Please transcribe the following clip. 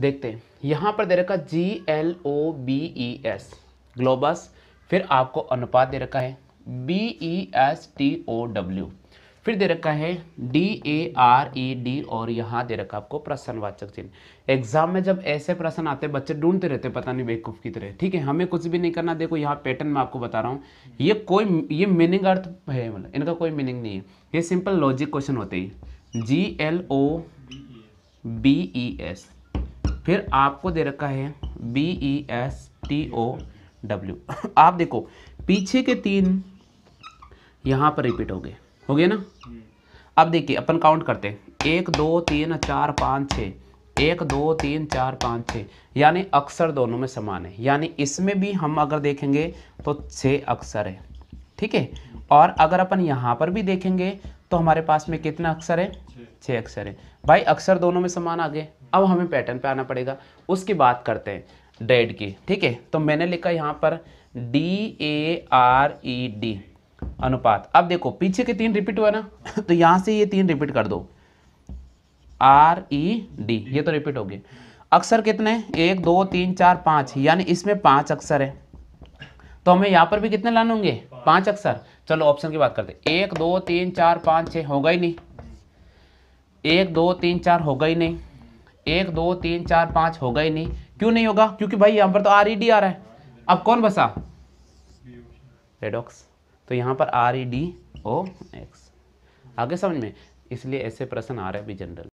देखते हैं यहाँ पर दे रखा G L O B E S globes फिर आपको अनुपात दे रखा है B E S T O W फिर दे रखा है D A R E D और यहाँ दे रखा आपको प्रश्नवाचक चिन्ह एग्जाम में जब ऐसे प्रश्न आते हैं बच्चे ढूंढते रहते पता नहीं बेवकूफ़ की तरह ठीक है हमें कुछ भी नहीं करना देखो यहाँ पैटर्न में आपको बता रहा हूँ ये कोई ये मीनिंग अर्थ है मतलब इनका कोई मीनिंग नहीं है ये सिंपल लॉजिक क्वेश्चन होते ही G L O B E S फिर आपको दे रखा है B E S T O W आप देखो पीछे के तीन यहाँ पर रिपीट हो गए हो गए ना अब देखिए अपन काउंट करते हैं एक दो तीन चार पाँच छः एक दो तीन चार पाँच छः यानी अक्षर दोनों में समान है यानी इसमें भी हम अगर देखेंगे तो छः अक्षर है ठीक है और अगर अपन यहाँ पर भी देखेंगे तो हमारे पास में कितना अक्षर है छः अक्षर है भाई अक्षर दोनों में समान आ गए अब हमें पैटर्न पे आना पड़ेगा उसकी बात करते हैं डेड की ठीक है तो मैंने लिखा यहाँ पर D A R E D अनुपात अब देखो पीछे के तीन रिपीट हुआ ना तो यहाँ से ये तीन रिपीट कर दो आर ई डी ये तो रिपीट हो गए अक्षर कितने एक दो तीन चार पाँच यानी इसमें पाँच अक्षर है तो हमें यहाँ पर भी कितने लाने होंगे पाँच अक्षर चलो ऑप्शन की बात करते एक दो तीन चार पाँच छः होगा ही नहीं एक दो तीन चार होगा ही नहीं एक दो तीन चार पाँच होगा ही नहीं क्यों नहीं होगा क्योंकि भाई यहाँ पर तो आर ई डी आ रहा है अब कौन बसा रेडॉक्स तो यहाँ पर R E D O X आगे समझ में इसलिए ऐसे प्रश्न आ रहे हैं अभी जनरल